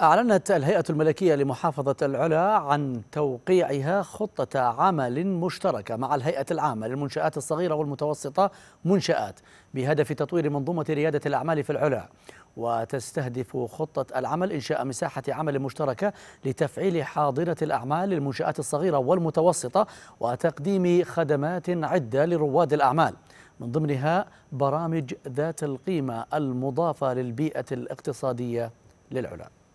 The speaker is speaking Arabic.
أعلنت الهيئة الملكية لمحافظة العلا عن توقيعها خطة عمل مشتركة مع الهيئة العامة للمنشآت الصغيرة والمتوسطة منشآت بهدف تطوير منظومة ريادة الأعمال في العلا وتستهدف خطة العمل إنشاء مساحة عمل مشتركة لتفعيل حاضنة الأعمال للمنشآت الصغيرة والمتوسطة وتقديم خدمات عدة لرواد الأعمال من ضمنها برامج ذات القيمة المضافة للبيئة الاقتصادية للعلا